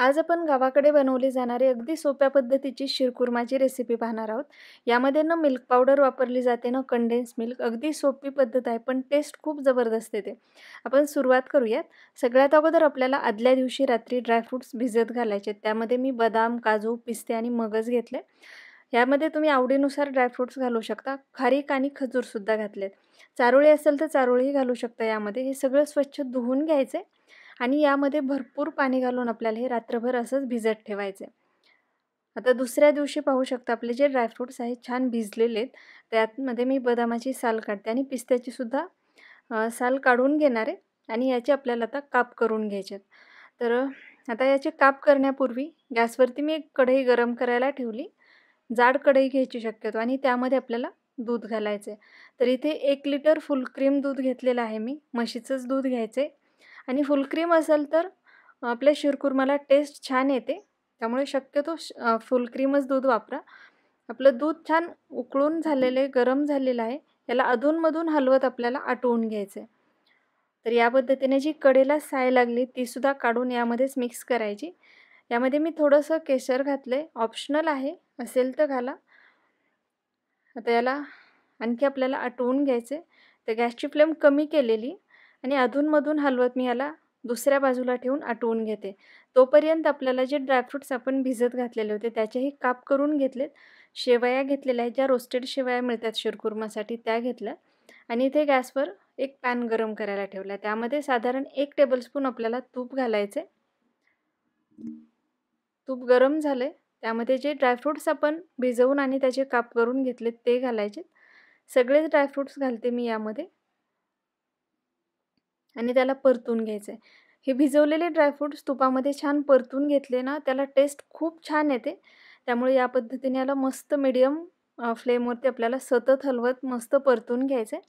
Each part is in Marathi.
आज आपण गावाकडे बनवली जाणारी अगदी सोप्या पद्धतीची शिरकुर्माची रेसिपी पाहणार आहोत यामध्ये ना मिल्क पावडर वापरली जाते ना कंडेन्स मिल्क अगदी सोपी पद्धत आहे पण टेस्ट खूप जबरदस्त येते आपण सुरुवात करूयात सगळ्यात अगोदर आपल्याला आदल्या दिवशी रात्री ड्रायफ्रूट्स भिजत घालायचे त्यामध्ये मी बदाम काजू पिस्ते आणि मगज घेतले यामध्ये तुम्ही आवडीनुसार ड्रायफ्रूट्स घालू शकता खारीक आणि खजूरसुद्धा घातलेत चारोळी असेल तर चारोळीही घालू शकता यामध्ये हे सगळं स्वच्छ धुवून घ्यायचे आणि यामध्ये भरपूर पाणी घालून आपल्याला हे रात्रभर असंच भिजत ठेवायचं आहे आता दुसऱ्या दिवशी पाहू शकता आपले जे ड्रायफ्रूट्स आहेत छान भिजलेले आहेत त्यातमध्ये मी बदामाची साल काढते आणि पिस्त्याचीसुद्धा सुद्धा साल काढून घेणार आहे आणि याचे आपल्याला आता काप करून घ्यायचे आहेत तर आता याचे काप करण्यापूर्वी गॅसवरती मी एक कढई गरम करायला ठेवली जाड कढई घ्यायची शक्यतो आणि त्यामध्ये आपल्याला दूध घालायचं आहे तर इथे एक लिटर फुल क्रीम दूध घेतलेलं आहे मी म्हशीचंच दूध घ्यायचं आहे आणि फुल क्रीम असेल तर आपल्या शिरकुर्माला टेस्ट छान येते त्यामुळे शक्यतो श फुल क्रीमच दूध वापरा आपलं दूध छान उकळून झालेले गरम झालेलं आहे याला अधूनमधून हलवत आपल्याला आटवून घ्यायचं आहे तर या पद्धतीने जी कडेला साय लागली तीसुद्धा काढून यामध्येच मिक्स करायची यामध्ये मी थोडंसं केशर घातलं आहे ऑप्शनल आहे असेल तर घाला आता याला आणखी आपल्याला आटवून घ्यायचे तर गॅसची फ्लेम कमी केलेली आणि अधूनमधून हलवत मी याला दुसऱ्या बाजूला ठेवून आटवून घेते तोपर्यंत आपल्याला जे ड्रायफ्रूट्स आपण भिजत घातलेले होते त्याचेही काप करून घेतलेत शेवया घेतलेल्या आहेत ज्या रोस्टेड शेवया मिळतात शिरकुर्मासाठी त्या घेतल्या आणि इथे गॅसवर एक पॅन गरम करायला ठेवला त्यामध्ये साधारण एक टेबलस्पून आपल्याला तूप घालायचे तूप गरम झाले त्यामध्ये जे ड्रायफ्रूट्स आपण भिजवून आणि त्याचे काप करून घेतलेत ते घालायचे सगळेच ड्रायफ्रूट्स घालते मी यामध्ये आणि त्याला परतून घ्यायचं आहे हे भिजवलेले ड्रायफ्रूट्स तुपामध्ये छान परतून घेतले ना त्याला टेस्ट खूप छान येते त्यामुळे या पद्धतीने याला मस्त मिडियम फ्लेमवरती आपल्याला सतत हलवत मस्त परतून घ्यायचं आहे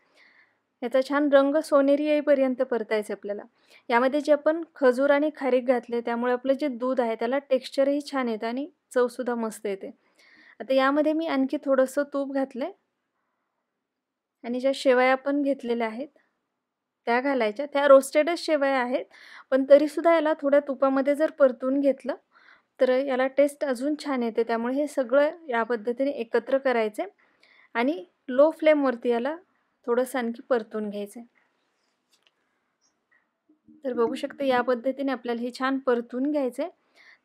याचा छान रंग सोनेरी येईपर्यंत परतायचं आपल्याला यामध्ये जे आपण खजूर आणि खारीक घातले त्यामुळे आपलं जे दूध आहे त्याला टेक्स्चरही छान येतं आणि चवसुद्धा मस्त येते आता यामध्ये मी आणखी थोडंसं तूप घातलं आहे आणि ज्या शेवया आपण घेतलेल्या आहेत त्या घालायच्या त्या रोस्टेडच शेवया आहेत पण तरीसुद्धा याला थोड्या तुपामध्ये जर परतून घेतलं तर याला टेस्ट अजून छान येते त्यामुळे हे सगळं या पद्धतीने एकत्र करायचे आणि लो फ्लेमवरती याला थोडंसं आणखी परतून घ्यायचं तर बघू शकते या पद्धतीने आपल्याला हे छान परतून घ्यायचे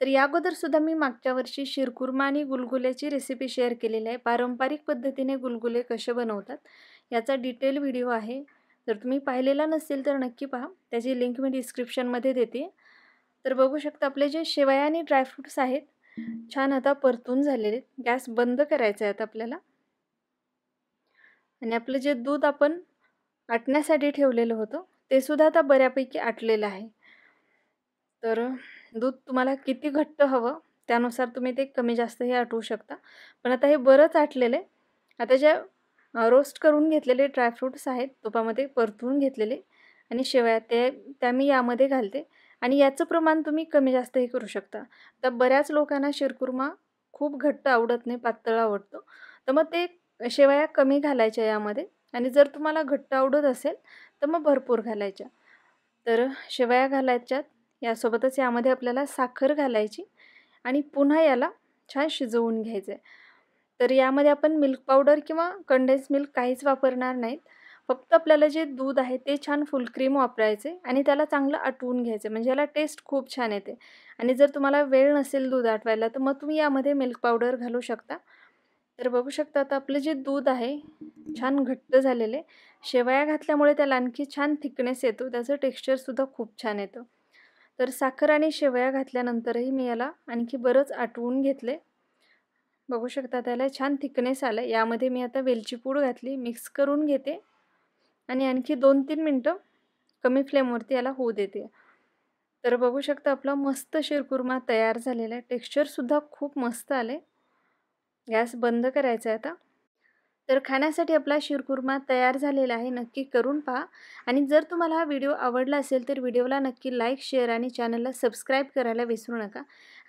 तर या अगोदरसुद्धा मी मागच्या वर्षी शिरकुर्मा आणि गुलगुल्याची रेसिपी शेअर केलेली आहे पारंपरिक पद्धतीने गुलगुले कसे बनवतात याचा डिटेल व्हिडिओ आहे जर तुम्ही पाहिलेला नसेल तर नक्की पहा त्याची लिंक मी डिस्क्रिप्शनमध्ये देते तर बघू शकता आपले जे शेवया आणि ड्रायफ्रूट्स आहेत छान आता परतून झालेले गॅस बंद करायचा आहेत आपल्याला आणि आपलं जे दूध आपण आटण्यासाठी ठेवलेलं होतं ते सुद्धा आता बऱ्यापैकी आटलेलं आहे तर दूध तुम्हाला किती घट्ट हवं त्यानुसार तुम्ही ते कमी जास्त हे आटवू शकता पण आता हे बरंच आटलेलं आहे आता ज्या रोस्ट करून घेतलेले ड्रायफ्रूट्स आहेत तुपामध्ये परतून घेतलेले आणि शेवया ते त्या मी यामध्ये घालते आणि याचं प्रमाण तुम्ही कमी जास्तही करू शकता तर बऱ्याच लोकांना शिरकुर्मा खूप घट्ट आवडत नाही पातळ आवडतो तर मग ते शेवया कमी घालायच्या यामध्ये आणि जर तुम्हाला घट्ट आवडत असेल तर मग भरपूर घालायच्या तर शेवया घालायच्यात यासोबतच यामध्ये आपल्याला साखर घालायची आणि पुन्हा याला छान शिजवून घ्यायचं आहे तर यामध्ये आपण मिल्क पावडर किंवा कंडेन्स मिल्क काहीच वापरणार नाहीत फक्त आपल्याला जे दूध आहे ते छान फुल क्रीम वापरायचे आणि त्याला चांगलं आटवून घ्यायचे म्हणजे याला टेस्ट खूप छान येते आणि जर तुम्हाला वेळ नसेल दूध आटवायला तर मग तुम्ही यामध्ये मिल्क पावडर घालू शकता तर बघू शकता आता आपलं जे दूध आहे छान घट्ट झालेले शेवया घातल्यामुळे त्याला आणखी छान थिकनेस येतो त्याचं टेक्स्चरसुद्धा खूप छान येतं तर साखर आणि शेवया घातल्यानंतरही मी याला आणखी बरंच आटवून घेतले बघू शकता त्याला छान थिकनेस आला यामध्ये मी आता वेलची पूड घातली मिक्स करून घेते आणि आणखी दोन तीन मिनटं कमी फ्लेमवरती याला होऊ देते तर बघू शकता आपला मस्त शिरकुर्मा तयार झालेला आहे टेक्स्चरसुद्धा खूप मस्त आले गॅस बंद करायचा आहे आता तर खाण्यासाठी आपला शिरकुर्मा तयार झालेला आहे नक्की करून पहा आणि जर तुम्हाला हा व्हिडिओ आवडला असेल तर व्हिडिओला नक्की लाईक शेअर आणि चॅनलला सबस्क्राईब करायला विसरू नका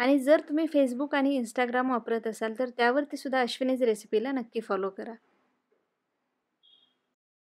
आणि जर तुम्ही फेसबुक आणि इंस्टाग्राम वापरत असाल तर त्यावरती सुद्धा अश्विनीज रेसिपीला नक्की फॉलो करा